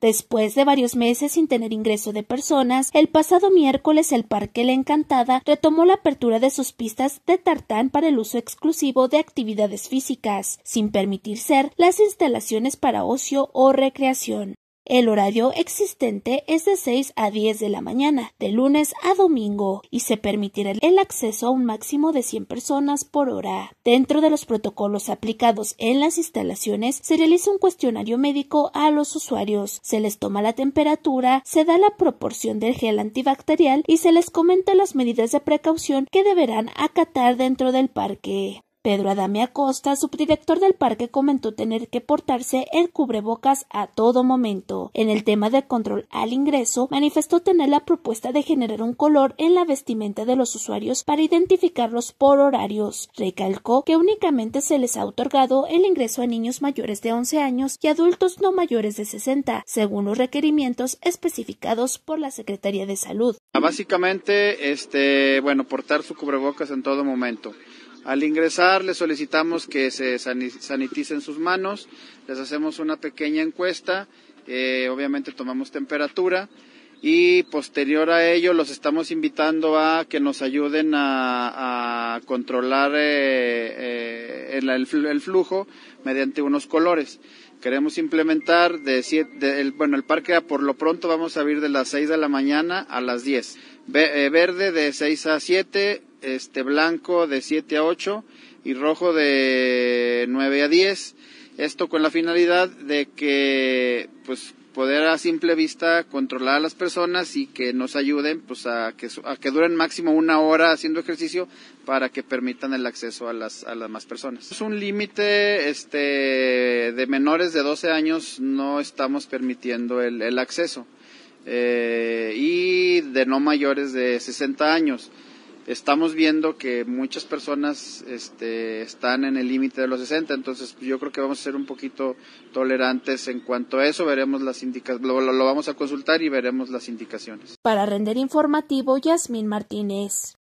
Después de varios meses sin tener ingreso de personas, el pasado miércoles el Parque La Encantada retomó la apertura de sus pistas de tartán para el uso exclusivo de actividades físicas, sin permitir ser las instalaciones para ocio o recreación. El horario existente es de 6 a 10 de la mañana, de lunes a domingo, y se permitirá el acceso a un máximo de 100 personas por hora. Dentro de los protocolos aplicados en las instalaciones, se realiza un cuestionario médico a los usuarios, se les toma la temperatura, se da la proporción del gel antibacterial y se les comenta las medidas de precaución que deberán acatar dentro del parque. Pedro Adame Acosta, subdirector del parque, comentó tener que portarse el cubrebocas a todo momento. En el tema de control al ingreso, manifestó tener la propuesta de generar un color en la vestimenta de los usuarios para identificarlos por horarios. Recalcó que únicamente se les ha otorgado el ingreso a niños mayores de 11 años y adultos no mayores de 60, según los requerimientos especificados por la Secretaría de Salud. Básicamente, este, bueno, portar su cubrebocas en todo momento al ingresar les solicitamos que se saniticen sus manos, les hacemos una pequeña encuesta, eh, obviamente tomamos temperatura y posterior a ello los estamos invitando a que nos ayuden a, controlar eh, eh, el, flujo mediante unos colores. Queremos implementar de, el, bueno, el parque por lo pronto vamos a abrir de las 6 de la mañana a las 10. verde de 6 a 7, este blanco de 7 a 8 y rojo de 9 a 10. Esto con la finalidad de que pues poder a simple vista controlar a las personas y que nos ayuden pues a que, a que duren máximo una hora haciendo ejercicio para que permitan el acceso a las, a las más personas. Es un límite este, de menores de 12 años, no estamos permitiendo el, el acceso eh, y de no mayores de 60 años estamos viendo que muchas personas este, están en el límite de los 60, entonces yo creo que vamos a ser un poquito tolerantes en cuanto a eso, veremos las lo, lo, vamos a consultar y veremos las indicaciones. Para Render Informativo, Yasmín Martínez.